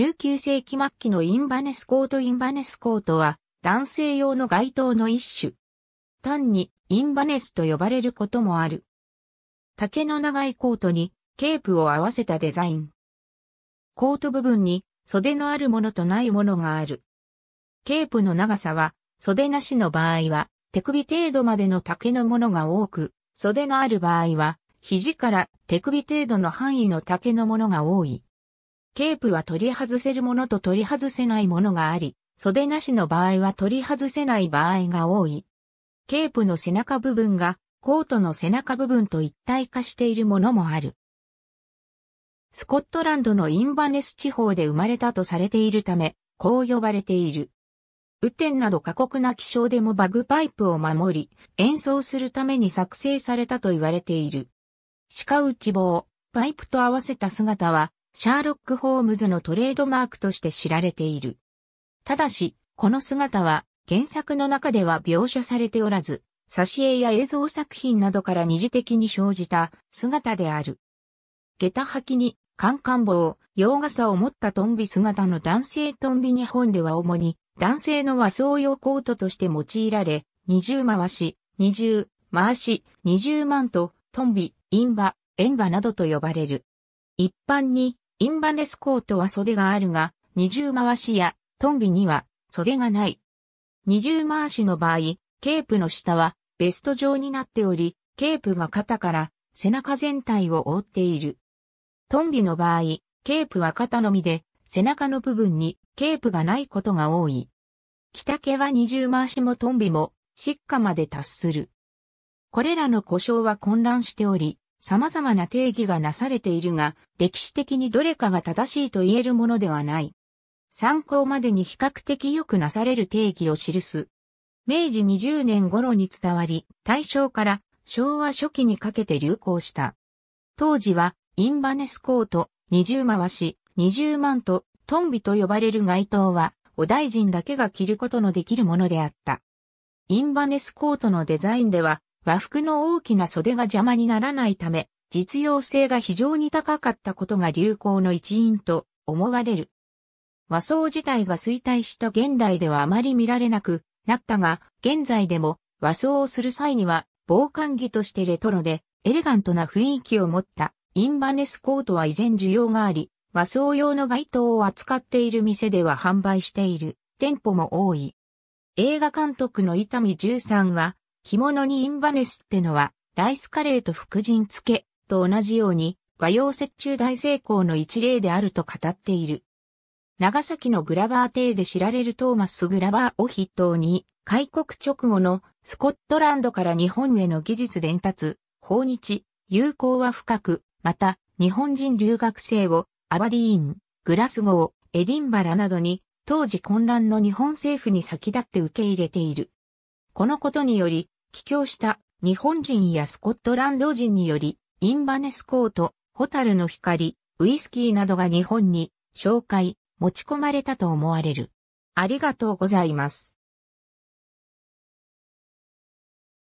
19世紀末期のインバネスコートインバネスコートは男性用の街灯の一種。単にインバネスと呼ばれることもある。竹の長いコートにケープを合わせたデザイン。コート部分に袖のあるものとないものがある。ケープの長さは袖なしの場合は手首程度までの竹のものが多く、袖のある場合は肘から手首程度の範囲の竹のものが多い。ケープは取り外せるものと取り外せないものがあり、袖なしの場合は取り外せない場合が多い。ケープの背中部分がコートの背中部分と一体化しているものもある。スコットランドのインバネス地方で生まれたとされているため、こう呼ばれている。雨天など過酷な気象でもバグパイプを守り、演奏するために作成されたと言われている。鹿内棒、パイプと合わせた姿は、シャーロック・ホームズのトレードマークとして知られている。ただし、この姿は原作の中では描写されておらず、挿絵や映像作品などから二次的に生じた姿である。下駄履きに、カンカン帽、洋傘を持ったトンビ姿の男性トンビ日本では主に男性の和装用コートとして用いられ、二重回し、二重、回し、二重万と、ト、トンビ、インバ、エンバなどと呼ばれる。一般にインバネスコートは袖があるが、二重回しやトンビには袖がない。二重回しの場合、ケープの下はベスト状になっており、ケープが肩から背中全体を覆っている。トンビの場合、ケープは肩のみで、背中の部分にケープがないことが多い。着丈は二重回しもトンビも、しっかまで達する。これらの故障は混乱しており、様々な定義がなされているが、歴史的にどれかが正しいと言えるものではない。参考までに比較的よくなされる定義を記す。明治20年頃に伝わり、大正から昭和初期にかけて流行した。当時は、インバネスコート、二重回し、二重万と、ト、トンビと呼ばれる街灯は、お大臣だけが着ることのできるものであった。インバネスコートのデザインでは、和服の大きな袖が邪魔にならないため、実用性が非常に高かったことが流行の一因と思われる。和装自体が衰退した現代ではあまり見られなくなったが、現在でも和装をする際には防寒着としてレトロでエレガントな雰囲気を持ったインバネスコートは依然需要があり、和装用の街灯を扱っている店では販売している店舗も多い。映画監督の伊丹十三は干物にインバネスってのは、ライスカレーと福神漬けと同じように、和洋折衷大成功の一例であると語っている。長崎のグラバー邸で知られるトーマス・グラバーを筆頭に、開国直後のスコットランドから日本への技術伝達、訪日、友好は深く、また、日本人留学生を、アバディーン、グラスゴー、エディンバラなどに、当時混乱の日本政府に先立って受け入れている。このことにより、帰郷した日本人やスコットランド人により、インバネスコート、ホタルの光、ウイスキーなどが日本に紹介、持ち込まれたと思われる。ありがとうございます。